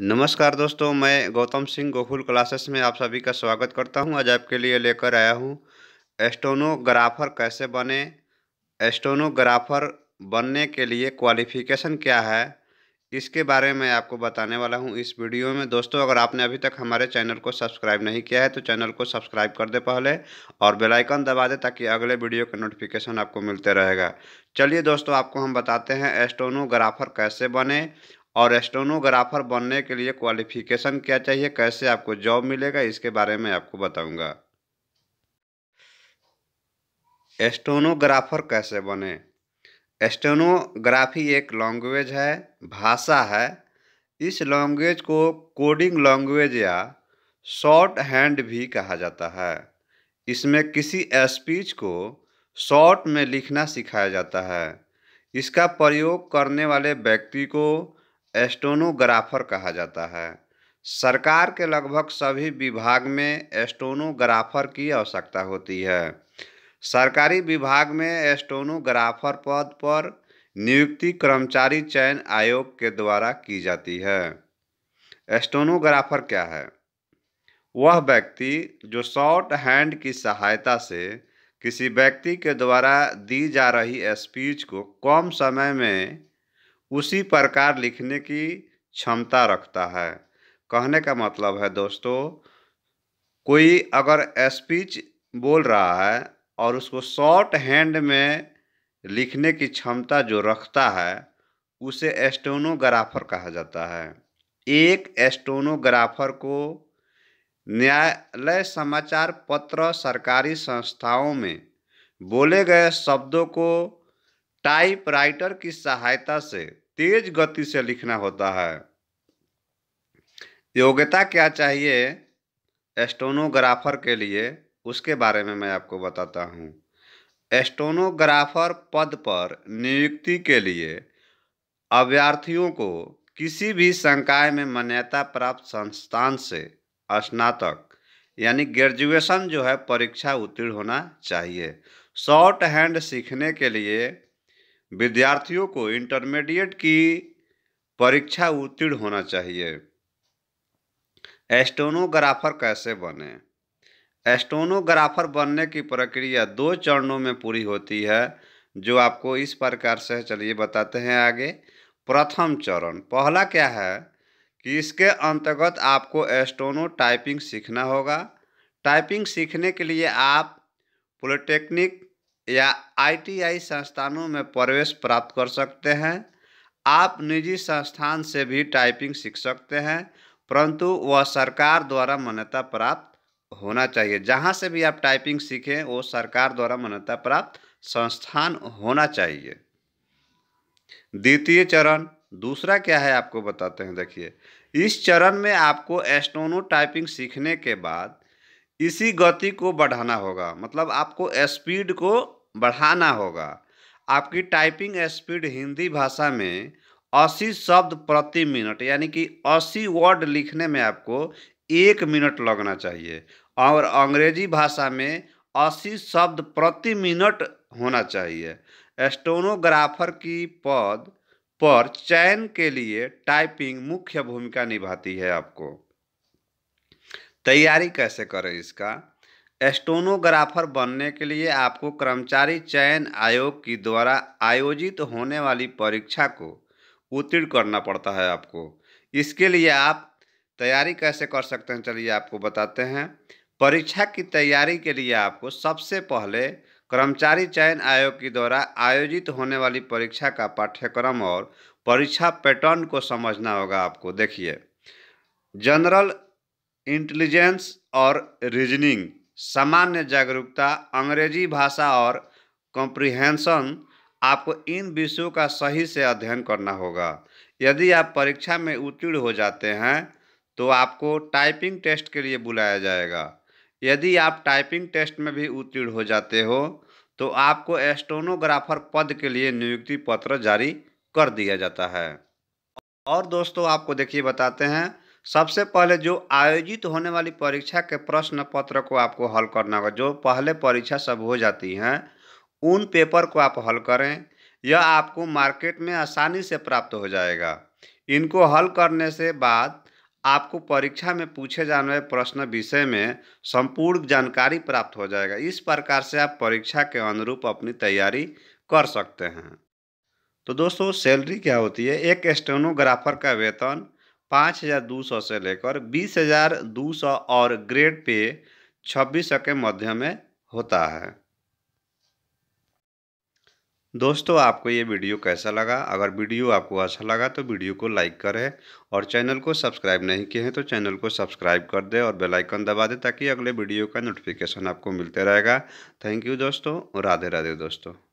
नमस्कार दोस्तों मैं गौतम सिंह गोकुल क्लासेस में आप सभी का स्वागत करता हूं आज आपके लिए लेकर आया हूं एस्टोनोग्राफर कैसे बने एस्टोनोग्राफर बनने के लिए क्वालिफिकेशन क्या है इसके बारे में आपको बताने वाला हूं इस वीडियो में दोस्तों अगर आपने अभी तक हमारे चैनल को सब्सक्राइब नहीं किया है तो चैनल को सब्सक्राइब कर दे पहले और बेलाइकन दबा दे ताकि अगले वीडियो का नोटिफिकेशन आपको मिलते रहेगा चलिए दोस्तों आपको हम बताते हैं एस्टोनोग्राफर कैसे बने और एस्टोनोग्राफर बनने के लिए क्वालिफिकेशन क्या चाहिए कैसे आपको जॉब मिलेगा इसके बारे में आपको बताऊंगा एस्टोनोग्राफर कैसे बने एस्टोनोग्राफी एक लैंग्वेज है भाषा है इस लैंग्वेज को कोडिंग लैंग्वेज या शॉर्ट हैंड भी कहा जाता है इसमें किसी स्पीच को शॉर्ट में लिखना सिखाया जाता है इसका प्रयोग करने वाले व्यक्ति को एस्टोनोग्राफर कहा जाता है सरकार के लगभग सभी विभाग में एस्टोनोग्राफर की आवश्यकता होती है सरकारी विभाग में एस्टोनोग्राफर पद पर नियुक्ति कर्मचारी चयन आयोग के द्वारा की जाती है एस्टोनोग्राफर क्या है वह व्यक्ति जो शॉर्ट हैंड की सहायता से किसी व्यक्ति के द्वारा दी जा रही स्पीच को कम समय में उसी प्रकार लिखने की क्षमता रखता है कहने का मतलब है दोस्तों कोई अगर स्पीच बोल रहा है और उसको शॉर्ट हैंड में लिखने की क्षमता जो रखता है उसे एस्टोनोग्राफर कहा जाता है एक एस्टोनोग्राफर को न्यायालय समाचार पत्र सरकारी संस्थाओं में बोले गए शब्दों को टाइपराइटर की सहायता से तेज गति से लिखना होता है योग्यता क्या चाहिए एस्टोनोग्राफर के लिए उसके बारे में मैं आपको बताता हूँ एस्टोनोग्राफर पद पर नियुक्ति के लिए अभ्यर्थियों को किसी भी संकाय में मान्यता प्राप्त संस्थान से स्नातक यानी ग्रेजुएशन जो है परीक्षा उत्तीर्ण होना चाहिए शॉर्ट हैंड सीखने के लिए विद्यार्थियों को इंटरमीडिएट की परीक्षा उत्तीर्ण होना चाहिए एस्टोनोग्राफर कैसे बने एस्टोनोग्राफर बनने की प्रक्रिया दो चरणों में पूरी होती है जो आपको इस प्रकार से चलिए बताते हैं आगे प्रथम चरण पहला क्या है कि इसके अंतर्गत आपको एस्टोनो टाइपिंग सीखना होगा टाइपिंग सीखने के लिए आप पॉलिटेक्निक या आईटीआई संस्थानों में प्रवेश प्राप्त कर सकते हैं आप निजी संस्थान से भी टाइपिंग सीख सकते हैं परंतु वह सरकार द्वारा मान्यता प्राप्त होना चाहिए जहाँ से भी आप टाइपिंग सीखें वो सरकार द्वारा मान्यता प्राप्त संस्थान होना चाहिए द्वितीय चरण दूसरा क्या है आपको बताते हैं देखिए इस चरण में आपको एस्टोनो टाइपिंग सीखने के बाद इसी गति को बढ़ाना होगा मतलब आपको स्पीड को बढ़ाना होगा आपकी टाइपिंग स्पीड हिंदी भाषा में 80 शब्द प्रति मिनट यानी कि 80 वर्ड लिखने में आपको एक मिनट लगना चाहिए और अंग्रेजी भाषा में 80 शब्द प्रति मिनट होना चाहिए एस्टोनोग्राफर की पद पर चयन के लिए टाइपिंग मुख्य भूमिका निभाती है आपको तैयारी कैसे करें इसका एस्टोनोग्राफर बनने के लिए आपको कर्मचारी चयन आयोग की द्वारा आयोजित होने वाली परीक्षा को उत्तीर्ण करना पड़ता है आपको इसके लिए आप तैयारी कैसे कर सकते हैं चलिए आपको बताते हैं परीक्षा की तैयारी के लिए आपको सबसे पहले कर्मचारी चयन आयोग के द्वारा आयोजित होने वाली परीक्षा का पाठ्यक्रम और परीक्षा पैटर्न को समझना होगा आपको देखिए जनरल इंटेलिजेंस और रीजनिंग सामान्य जागरूकता अंग्रेजी भाषा और कॉम्प्रिहेंसन आपको इन विषयों का सही से अध्ययन करना होगा यदि आप परीक्षा में उत्तीर्ण हो जाते हैं तो आपको टाइपिंग टेस्ट के लिए बुलाया जाएगा यदि आप टाइपिंग टेस्ट में भी उत्तीर्ण हो जाते हो तो आपको एस्टोनोग्राफर पद के लिए नियुक्ति पत्र जारी कर दिया जाता है और दोस्तों आपको देखिए बताते हैं सबसे पहले जो आयोजित होने वाली परीक्षा के प्रश्न पत्र को आपको हल करना होगा जो पहले परीक्षा सब हो जाती हैं उन पेपर को आप हल करें यह आपको मार्केट में आसानी से प्राप्त हो जाएगा इनको हल करने से बाद आपको परीक्षा में पूछे जाने वाले प्रश्न विषय में संपूर्ण जानकारी प्राप्त हो जाएगा इस प्रकार से आप परीक्षा के अनुरूप अपनी तैयारी कर सकते हैं तो दोस्तों सैलरी क्या होती है एक स्टेनोग्राफर का वेतन पाँच हज़ार दो सौ से लेकर बीस हज़ार दो सौ और ग्रेड पे छब्बीस सौ के मध्य में होता है दोस्तों आपको ये वीडियो कैसा लगा अगर वीडियो आपको अच्छा लगा तो वीडियो को लाइक करें और चैनल को सब्सक्राइब नहीं किए हैं तो चैनल को सब्सक्राइब कर दें और बेल आइकन दबा दें ताकि अगले वीडियो का नोटिफिकेशन आपको मिलते रहेगा थैंक यू दोस्तों राधे राधे दोस्तों